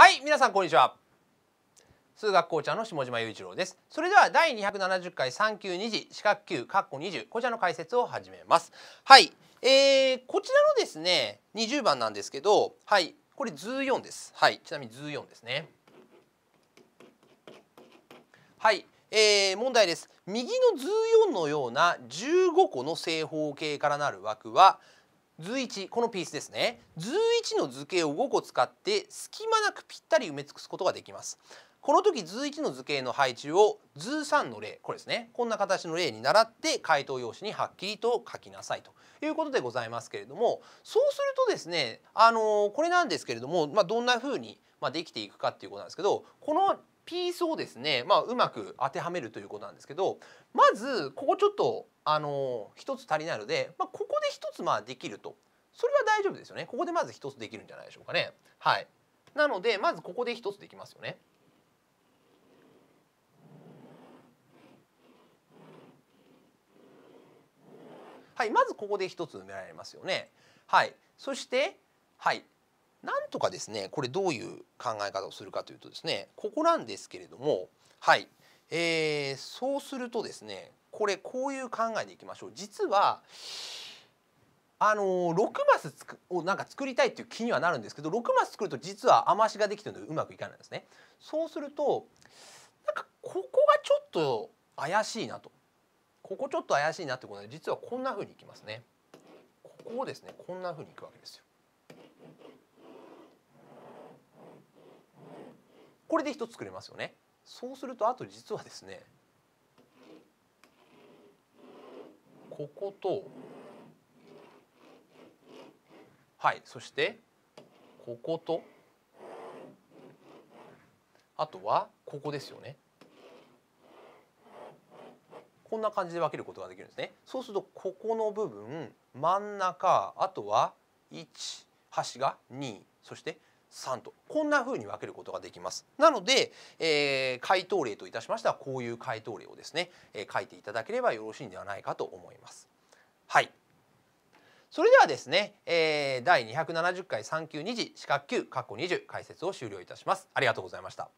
はい皆さんこんにちは数学校長の下島雄一郎ですそれでは第二百七十回三級二次四角級括弧二十こちらの解説を始めますはいえー、こちらのですね二十番なんですけどはいこれ図四ですはいちなみに図四ですねはいえー、問題です右の図四のような十五個の正方形からなる枠は図1このピースですね図1の図形を5個使って隙間なくぴったり埋め尽くすことができますこの時図1の図形の配置を図3の例これですねこんな形の例に習って回答用紙にはっきりと書きなさいということでございますけれどもそうするとですねあのこれなんですけれども、まあ、どんなふうにできていくかっていうことなんですけどこのピースをですね、まあ、うまく当てはめるということなんですけどまずここちょっとあの一つ足りないので、まあ、こ一つまあできるとそれは大丈夫ですよねここでまず一つできるんじゃないでしょうかねはいなのでまずここで一つできますよねはいまずここで一つ埋められますよねはいそしてはいなんとかですねこれどういう考え方をするかというとですねここなんですけれどもはいえー、そうするとですねこれこういう考えでいきましょう実はあのー、6マスつくをなんか作りたいっていう気にはなるんですけど6マス作ると実は雨しができてるのでうまくいかないんですね。そうするとなんかここがちょっと怪しいなとここちょっと怪しいなってことで実はこんなふうにいきますね。ここをですねこんなふうにいくわけですよ。これで1つ作れますよね。そうするとあと実はですねこことはいそしてこことあとはここですよねこんな感じで分けることができるんですねそうするとここの部分真ん中あとは1端が2そして3とこんな風に分けることができますなので、えー、回答例といたしましてはこういう回答例をですね、えー、書いていただければよろしいんではないかと思いますはいそれではですね、えー、第270回3級2次四角級括弧20解説を終了いたしますありがとうございました